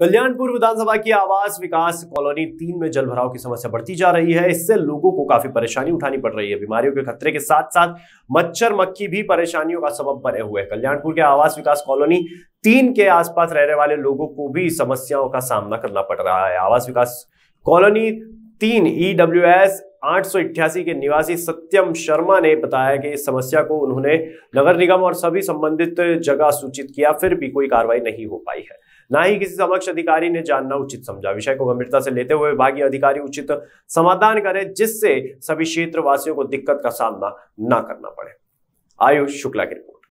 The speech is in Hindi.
कल्याणपुर विधानसभा की आवास विकास कॉलोनी तीन में जलभराव की समस्या बढ़ती जा रही है इससे लोगों को काफी परेशानी उठानी पड़ रही है बीमारियों के खतरे के साथ साथ मच्छर मक्खी भी परेशानियों का सबब बने हुए हैं कल्याणपुर के आवास विकास कॉलोनी तीन के आसपास रहने वाले लोगों को भी समस्याओं का सामना करना पड़ रहा है आवास विकास कॉलोनी तीन ईडब्ल्यू e एस आठ के निवासी सत्यम शर्मा ने बताया कि इस समस्या को उन्होंने नगर निगम और सभी संबंधित जगह सूचित किया फिर भी कोई कार्रवाई नहीं हो पाई है ना ही किसी समक्ष अधिकारी ने जानना उचित समझा विषय को गंभीरता से लेते हुए विभागीय अधिकारी उचित समाधान करे जिससे सभी क्षेत्रवासियों को दिक्कत का सामना न करना पड़े आयुष शुक्ला की रिपोर्ट